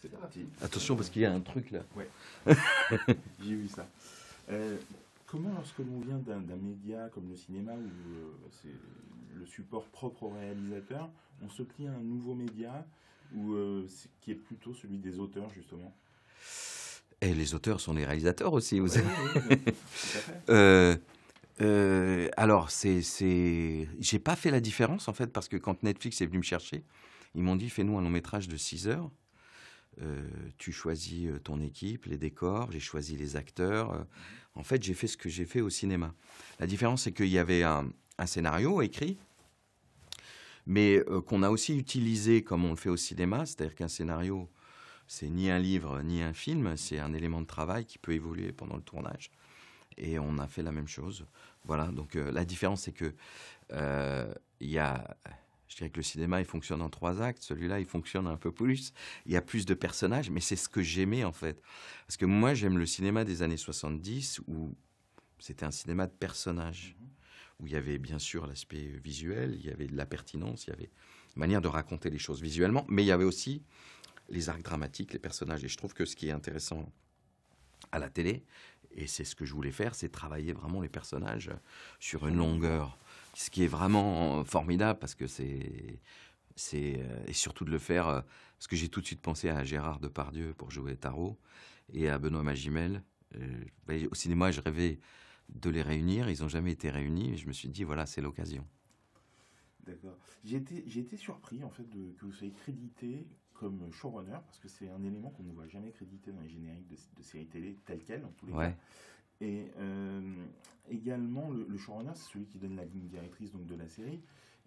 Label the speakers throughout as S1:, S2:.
S1: C'est parti. Attention parce qu'il y a un truc là. Ouais. J'ai vu ça. Euh, comment lorsque l'on vient d'un média comme le cinéma où euh, c'est le support propre au réalisateur, on se plie à un nouveau média euh, qui est plutôt celui des auteurs justement
S2: Et eh, les auteurs sont des réalisateurs aussi. Vous alors, c'est, j'ai pas fait la différence en fait parce que quand Netflix est venu me chercher, ils m'ont dit fais-nous un long métrage de 6 heures. Euh, tu choisis euh, ton équipe, les décors, j'ai choisi les acteurs. Euh, en fait, j'ai fait ce que j'ai fait au cinéma. La différence, c'est qu'il y avait un, scénario écrit, mais qu'on a aussi utilisé comme on le fait au cinéma, c'est-à-dire qu'un scénario, c'est ni un livre ni un film, c'est un élément de travail qui peut évoluer pendant le tournage. Et on a fait la même chose. Voilà, donc la différence, c'est que il y a je dirais que le cinéma, il fonctionne en trois actes. Celui-là, il fonctionne un peu plus. Il y a plus de personnages, mais c'est ce que j'aimais, en fait. Parce que moi, j'aime le cinéma des années 70, où c'était un cinéma de personnages, où il y avait bien sûr l'aspect visuel, il y avait de la pertinence, il y avait une manière de raconter les choses visuellement, mais il y avait aussi les arcs dramatiques, les personnages. Et je trouve que ce qui est intéressant à la télé, et c'est ce que je voulais faire, c'est travailler vraiment les personnages sur une longueur ce qui est vraiment euh, formidable parce que c'est euh, et surtout de le faire euh, parce que j'ai tout de suite pensé à Gérard Depardieu pour jouer Tarot et à Benoît Magimel. au cinéma, je rêvais de les réunir. Ils n'ont jamais été réunis. mais je me suis dit voilà, c'est l'occasion.
S1: D'accord. J'ai été, surpris en fait de, que vous soyez crédité comme showrunner parce que c'est un élément qu'on ne voit jamais crédité dans les génériques de, séries télé telles quelles en tous les cas. Et euh, également, le, showrunner, c'est celui qui donne la ligne directrice donc, de la série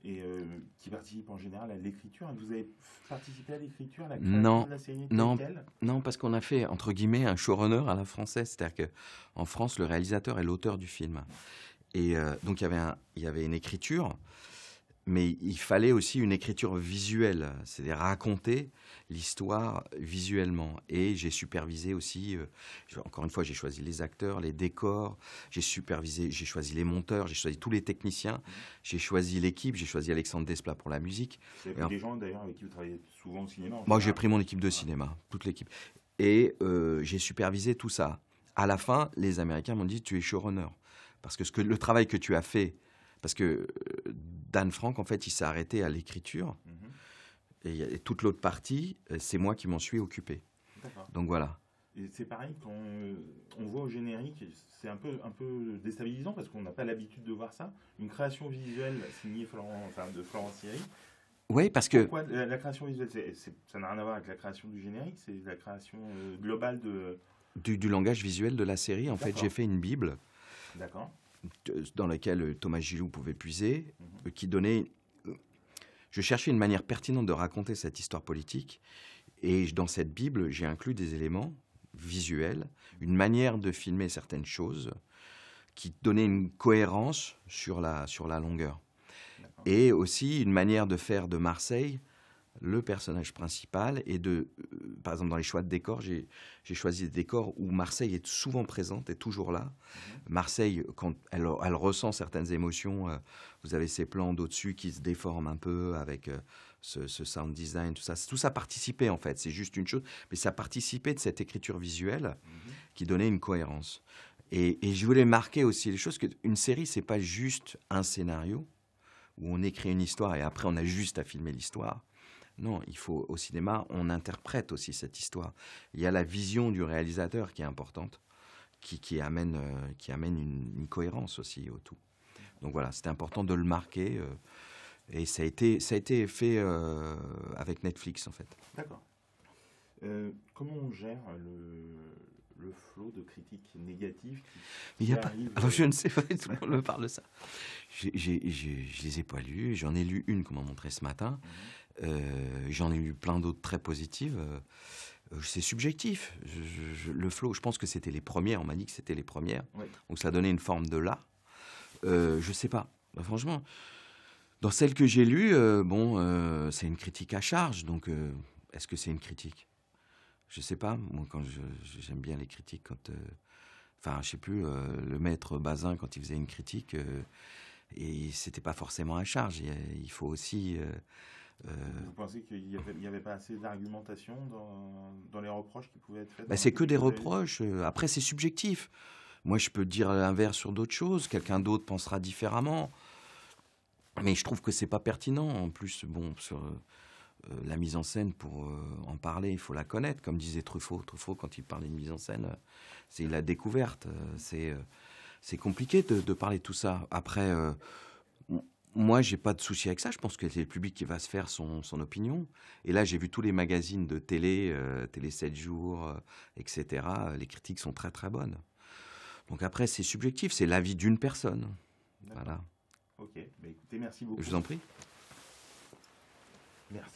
S1: et euh, qui participe en général à l'écriture. Vous avez participé à l'écriture, non, de la série non,
S2: non, parce qu'on a fait, entre guillemets, un showrunner à la française. C'est-à-dire qu'en France, le réalisateur est l'auteur du film. Et euh, donc, il y avait une écriture mais il fallait aussi une écriture visuelle, c'est-à-dire raconter l'histoire visuellement. Et j'ai supervisé aussi, euh, encore une fois, j'ai choisi les acteurs, les décors, j'ai supervisé, j'ai choisi les monteurs, j'ai choisi tous les techniciens, j'ai choisi l'équipe, j'ai choisi Alexandre Desplat pour la musique. Vous avez des gens
S1: d'ailleurs avec qui vous travaillez souvent au cinéma Moi, j'ai pris
S2: mon équipe de cinéma, toute l'équipe. Et euh, j'ai supervisé tout ça. À la fin, les Américains m'ont dit, tu es showrunner. Parce que, ce que le travail que tu as fait, parce que euh, Dan Franck, en fait, il s'est arrêté à l'écriture. Mhm. et, toute l'autre partie, euh, c'est moi qui m'en suis occupé. Donc voilà.
S1: c'est pareil, quand euh, on voit au générique, c'est un peu, un peu déstabilisant parce qu'on n'a pas l'habitude de voir ça. Une création visuelle signée de Florence Siri.
S2: Oui, parce que. Pourquoi
S1: la, création visuelle, ça n'a rien à voir avec la création du générique, c'est la création euh, globale de.
S2: Du, du, langage visuel de la série. En fait, j'ai fait une Bible. D'accord dans laquelle Thomas Gilou pouvait puiser, euh, qui donnait. Je cherchais une manière pertinente de raconter cette histoire politique, et dans cette Bible, j'ai inclus des éléments visuels, une manière de filmer certaines choses qui donnait une cohérence sur la longueur. Et aussi une manière de faire de Marseille le personnage principal et de, euh, par exemple dans les choix de décors, j'ai choisi des décors où Marseille est souvent présente, est toujours là. Mhm. Marseille, quand elle, ressent certaines émotions, euh, vous avez ces plans d'au-dessus qui se déforment un peu avec euh, ce, sound design, tout ça. Tout ça participait en fait, c'est juste une chose, mais ça participait de cette écriture visuelle mhm. qui donnait une cohérence. Et, et, je voulais marquer aussi les choses qu'une série, c'est pas juste un scénario où on écrit une histoire et après on a juste à filmer l'histoire. Non, il faut au cinéma, on interprète aussi cette histoire. Il y a la vision du réalisateur qui est importante, qui, amène, qui amène euh, une, cohérence aussi au tout. Donc voilà, c'était important de le marquer. Euh, et ça a été, ça a été fait euh, avec Netflix, en fait.
S1: D'accord. comment on gère le, flot de critiques négatives
S2: qui, a pas... Ah, je ne sais pas, tout le me parle de ça. Je ne les ai pas lues, j'en ai lu une qu'on m'a montrée ce matin. Mhm. Euh, j'en ai eu plein d'autres très positives. Euh, c'est subjectif. le flow, je pense que c'était les premières. On m'a dit que c'était les premières. Donc ça donnait une forme de là. Euh, je sais pas. Bah, franchement, dans celle que j'ai lue, euh, bon, c'est une critique à charge. Donc est-ce que c'est une critique Je sais pas. Moi, quand j'aime bien les critiques, quand enfin je sais plus le maître Bazin quand il faisait une critique ce et c'était pas forcément à charge il, faut aussi euh, Vous
S1: pensez qu'il n'y avait, pas assez d'argumentation dans, les reproches qui pouvaient être faits bah, C'est que des reproches.
S2: Euh, après, c'est subjectif. Moi, je peux dire l'inverse sur d'autres choses. Quelqu'un d'autre pensera différemment. Mais je trouve que c'est pas pertinent. En plus, bon, sur euh, la mise en scène, pour en parler, il faut la connaître. Comme disait Truffaut, Truffaut quand il parlait de mise en scène, c'est la découverte. C'est compliqué de, de, parler de tout ça. Après moi, j'ai pas de souci avec ça. Je pense que c'est le public qui va se faire son, opinion. Et là, j'ai vu tous les magazines de télé, euh, Télé 7 jours, euh, etc. Les critiques sont très très bonnes. Donc après, c'est subjectif, c'est l'avis d'une personne. Voilà.
S1: Ok, bah, écoutez, merci beaucoup. Je vous en prie. Merci.